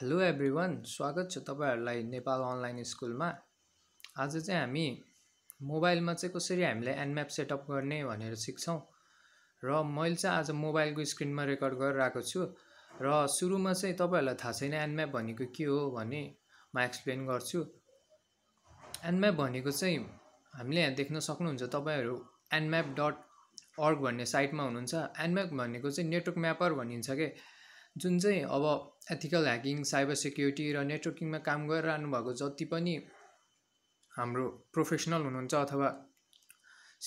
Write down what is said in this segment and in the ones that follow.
hello every one स्वागत छ तपाईँहरूलाई नेपाल अनलाइन स्कुलमा आज चाहिँ हामी मोबाइलमा चाहिँ कसरी हामीले एनम्याप सेटअप गर्ने भनेर सिक्छौँ र मैले चाहिँ आज मोबाइलको स्क्रिनमा रेकर्ड गरिरहेको छु र सुरुमा चाहिँ तपाईँहरूलाई थाहा छैन एनम्याप भनेको के हो भने म एक्सप्लेन गर्छु एनम्याप भनेको चाहिँ हामीले यहाँ देख्न सक्नुहुन्छ तपाईँहरू एनम्याप डट अर्ग भन्ने साइटमा हुनुहुन्छ एनम्याप भनेको चाहिँ नेटवर्क म्यापर भनिन्छ क्या जुन चाहिँ अब एथिकल ह्याकिङ साइबर सेक्युरिटी र नेटवर्किङमा काम गरिरहनु भएको जति पनि हाम्रो प्रोफेसनल हुनुहुन्छ अथवा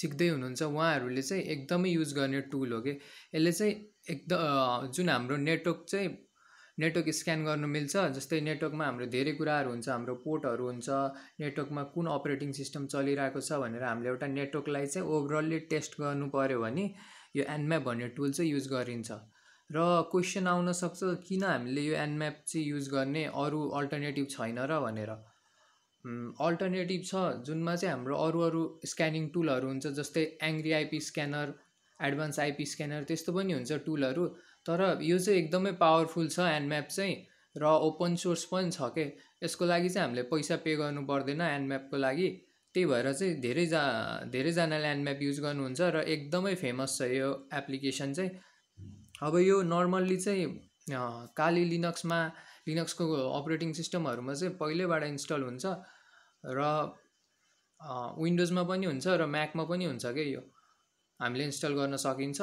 सिक्दै हुनुहुन्छ उहाँहरूले चाहिँ एकदमै युज गर्ने टुल हो कि यसले चाहिँ एकदम जुन हाम्रो नेटवर्क चाहिँ नेटवर्क स्क्यान गर्नु मिल्छ जस्तै नेटवर्कमा हाम्रो धेरै कुराहरू हुन्छ हाम्रो पोर्टहरू हुन्छ नेटवर्कमा कुन अपरेटिङ सिस्टम चलिरहेको छ भनेर हामीले एउटा नेटवर्कलाई चाहिँ ओभरअलले टेस्ट गर्नु पऱ्यो भने यो एनम्याप भन्ने टुल चाहिँ युज गरिन्छ र क्वेसन आउन सक्छ किन हामीले यो एनम्याप चाहिँ युज गर्ने अरू अल्टरनेटिभ छैन र भनेर अल्टरनेटिभ छ जुनमा चाहिँ हाम्रो अरू अरू स्क्यानिङ टुलहरू हुन्छ जस्तै angry IP scanner advance IP scanner त्यस्तो पनि हुन्छ टुलहरू तर यो चाहिँ एकदमै पावरफुल छ एनम्याप चाहिँ र ओपन सोर्स पनि छ के यसको लागि चाहिँ हामीले पैसा पे गर्नु पर्दैन एनम्यापको लागि त्यही भएर चाहिँ धेरै धेरैजा धेरैजनाले एनम्याप युज गर्नुहुन्छ र एकदमै फेमस छ यो एप्लिकेसन चाहिँ अब यो नर्मल्ली चाहिँ काली लिनक्समा लिनक्सको अपरेटिङ सिस्टमहरूमा चाहिँ पहिल्यैबाट इन्स्टल हुन्छ र विन्डोजमा पनि हुन्छ र म्याकमा पनि हुन्छ क्या यो हामीले इन्स्टल गर्न सकिन्छ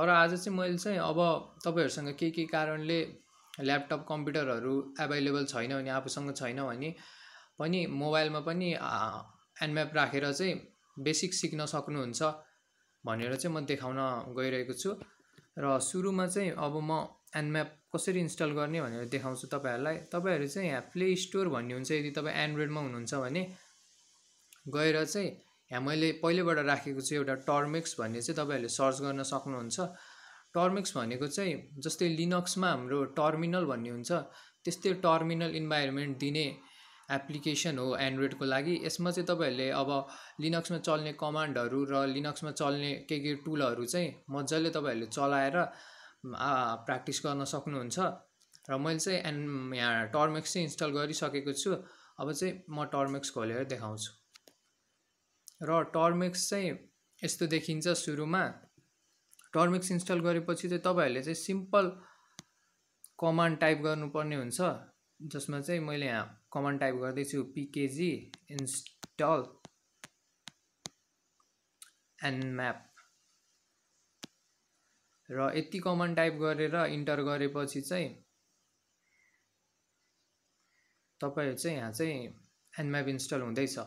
तर आज चाहिँ मैले चाहिँ अब तपाईँहरूसँग के के कारणले ल्यापटप कम्प्युटरहरू एभाइलेबल छैन भने आफूसँग छैन भने पनि मोबाइलमा पनि एनम्याप राखेर चाहिँ बेसिक सिक्न सक्नुहुन्छ भनेर चाहिँ म देखाउन गइरहेको छु र सुरुमा चाहिँ अब म एन्डम्याप कसरी इन्स्टल गर्ने भनेर देखाउँछु तपाईँहरूलाई तपाईँहरू चाहिँ यहाँ प्ले स्टोर भन्ने हुन्छ यदि तपाईँ एन्ड्रोइडमा हुनुहुन्छ भने गएर चाहिँ यहाँ मैले पहिलेबाट राखेको चाहिँ एउटा टर्मिक्स भन्ने चाहिँ तपाईँहरूले सर्च गर्न सक्नुहुन्छ टर्मिक्स भनेको चाहिँ जस्तै लिनक्समा हाम्रो टर्मिनल भन्ने हुन्छ त्यस्तै टर्मिनल इन्भाइरोमेन्ट दिने एप्लिकेसन हो एन्ड्रोइडको लागि यसमा चाहिँ तपाईँहरूले अब लिनक्समा चल्ने कमान्डहरू र लिनक्समा चल्ने के के टुलहरू चाहिँ मजाले तपाईँहरूले चलाएर प्र्याक्टिस गर्न सक्नुहुन्छ र मैले चाहिँ एन्ड यहाँ टर्मेक्स चाहिँ इन्स्टल गरिसकेको छु अब चाहिँ म टर्मेक्स खोलेर देखाउँछु र टर्मेक्स चाहिँ यस्तो देखिन्छ सुरुमा टर्मेक्स इन्स्टल गरेपछि चाहिँ तपाईँहरूले चाहिँ सिम्पल कमान्ड टाइप गर्नुपर्ने हुन्छ जसमा चाहिँ मैले यहाँ कमन टाइप गर्दैछु पिकेजी इन्स्टल म्याप र यति कमन टाइप गरेर इन्टर गरेपछि चाहिँ तपाईँहरू चाहिँ यहाँ चाहिँ एनम्याप इन्स्टल हुँदैछ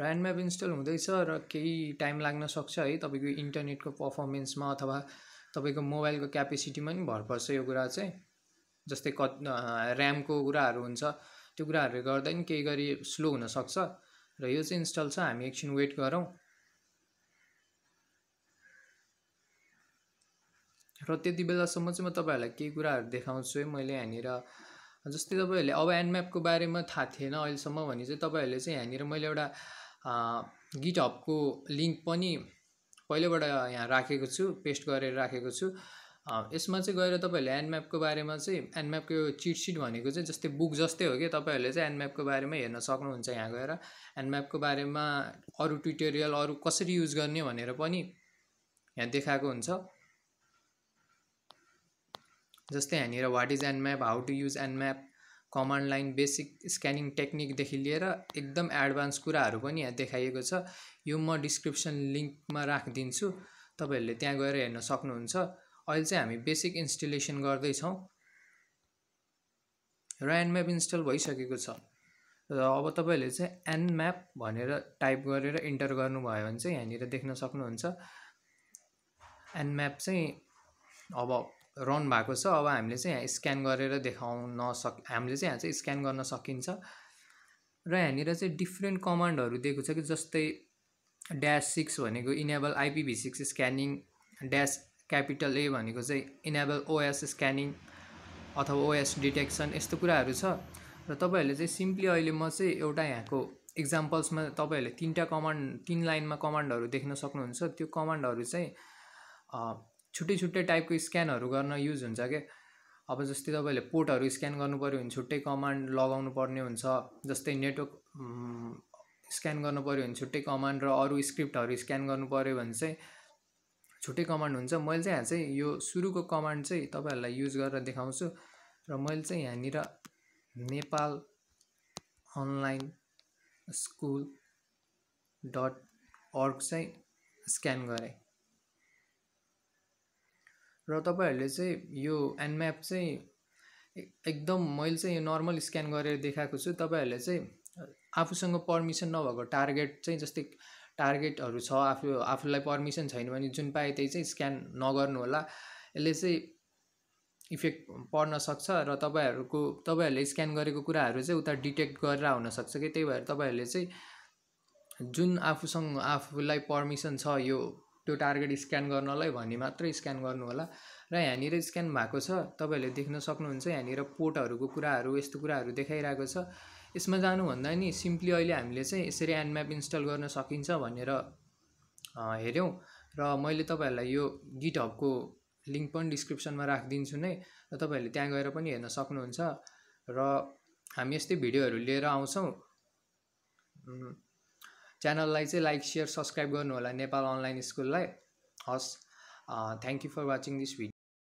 र एन्ड म्याप इन्स्टल हुँदैछ र केही टाइम लाग्न सक्छ है तपाईँको इन्टरनेटको पर्फर्मेन्समा अथवा तपाईँको मोबाइलको क्यापेसिटीमा पनि भर पर्छ यो कुरा चाहिँ जस्तै क ऱ्यामको कुराहरू हुन्छ त्यो कुराहरूले गर्दा पनि केही गरी स्लो हुनसक्छ र यो चाहिँ इन्स्टल छ हामी एकछिन वेट गरौँ र त्यति बेलासम्म चाहिँ म तपाईँहरूलाई केही कुराहरू देखाउँछु है मैले यहाँनिर जस्तै तपाईँहरूले अब म्यापको बारेमा थाहा थिएन अहिलेसम्म भने चाहिँ तपाईँहरूले चाहिँ यहाँनिर मैले एउटा गिट हबको लिङ्क पनि पहिल्यैबाट यहाँ राखेको छु पेस्ट गरेर राखेको छु यसमा चाहिँ गएर तपाईँहरूले म्यापको बारेमा चाहिँ चिट सिट भनेको चाहिँ जस्तै बुक जस्तै हो कि तपाईँहरूले चाहिँ म्यापको बारेमा हेर्न सक्नुहुन्छ यहाँ गएर म्यापको बारेमा अरू ट्युटोरियल अरू कसरी युज गर्ने भनेर पनि यहाँ देखाएको हुन्छ जस्तै यहाँनिर what is Nmap how to use Nmap command line basic scanning टेक्निकदेखि लिएर एकदम एडभान्स कुराहरू पनि यहाँ देखाइएको छ यो म डिस्क्रिप्सन लिङ्कमा राखिदिन्छु तपाईँहरूले त्यहाँ गएर हेर्न सक्नुहुन्छ अहिले चाहिँ हामी बेसिक इन्स्टलेसन गर्दैछौँ र एन म्याप इन्स्टल भइसकेको छ र अब तपाईँहरूले चाहिँ एन म्याप भनेर टाइप गरेर इन्टर गर्नुभयो भने चाहिँ यहाँनिर देख्न सक्नुहुन्छ एन म्याप चाहिँ अब रन भएको छ अब हामीले चाहिँ यहाँ स्क्यान गरेर देखाउन सक हामीले चाहिँ यहाँ चाहिँ स्क्यान गर्न सकिन्छ र यहाँनिर चाहिँ डिफ्रेन्ट कमान्डहरू दिएको छ कि जस्तै ड्यास सिक्स भनेको enable IPv six scanning dash capital A भनेको चाहिँ इनेबल ओएस स्क्यानिङ अथवा ओएस डिटेक्सन यस्तो कुराहरू छ र तपाईँहरूले चाहिँ सिम्पली अहिले म चाहिँ एउटा यहाँको इक्जाम्पल्समा तपाईँहरूले तिनवटा कमान्ड तिन लाइनमा कमान्डहरू देख्न सक्नुहुन्छ त्यो कमान्डहरू चाहिँ छुट्टै छुट्टै टाइपको स्क्यानहरू गर्न युज हुन्छ क्या अब जस्तै तपाईँले पोर्टहरू स्क्यान गर्नु पऱ्यो भने छुट्टै कमान्ड लगाउनु पर्ने हुन्छ जस्तै नेटवर्क स्क्यान गर्नु पऱ्यो भने छुट्टै कमान्ड र अरू स्क्रिप्टहरू स्क्यान गर्नु पऱ्यो भने चाहिँ छुट्टै कमान्ड हुन्छ मैले चाहिँ यहाँ चाहिँ यो सुरुको कमान्ड चाहिँ तपाईँहरूलाई युज गरेर देखाउँछु र मैले चाहिँ यहाँनिर नेपाल अनलाइन स्कुल डट अर्ग चाहिँ स्क्यान गरेँ र तपाईँहरूले चाहिँ यो एनम्याप चाहिँ एकदम मैले चाहिँ यो नर्मल स्क्यान गरेर देखाएको छु तपाईँहरूले चाहिँ आफूसँग पर्मिसन नभएको टार्गेट चाहिँ जस्तै टार्गेटहरू छ आफू आफूलाई पर्मिसन छैन भने जुन पाए त्यही चाहिँ स्क्यान नगर्नु होला यसले चाहिँ इफेक्ट पर्न सक्छ र तपाईँहरूको तपाईँहरूले स्क्यान गरेको कुराहरू चाहिँ उता डिटेक्ट गरेर हुनसक्छ कि त्यही भएर तपाईँहरूले चाहिँ जुन आफूसँग आफूलाई पर्मिसन छ यो त्यो टार्गेट स्क्यान गर्नलाई भने मात्र स्क्यान गर्नु होला र यहाँनिर स्क्यान भएको छ तपाईँहरूले देख्न सक्नुहुन्छ यहाँनिर पोर्टहरूको कुराहरू यस्तो कुराहरू देखाइरहेको छ यसमा जानुभन्दा नि सिम्पली अहिले हामीले चाहिँ यसरी म्याप इन्स्टल गर्न सकिन्छ भनेर हेऱ्यौँ र मैले तपाईँहरूलाई यो गिट हबको लिङ्क पनि डिस्क्रिप्सनमा राखिदिन्छु नै र तपाईँहरूले त्यहाँ गएर पनि हेर्न सक्नुहुन्छ र हामी यस्तै भिडियोहरू लिएर आउँछौँ च्यानललाई चाहिँ लाइक सेयर सब्सक्राइब गर्नु होला नेपाल अनलाइन स्कुललाई हस् thank you for watching this video